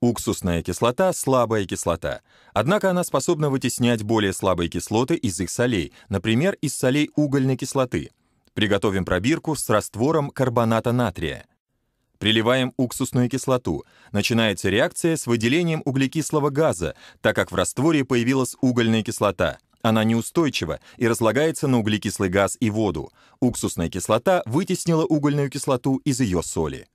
Уксусная кислота — слабая кислота, однако она способна вытеснять более слабые кислоты из их солей, например, из солей угольной кислоты. Приготовим пробирку с раствором карбоната натрия. Приливаем уксусную кислоту. Начинается реакция с выделением углекислого газа, так как в растворе появилась угольная кислота. Она неустойчива и разлагается на углекислый газ и воду. Уксусная кислота вытеснила угольную кислоту из ее соли.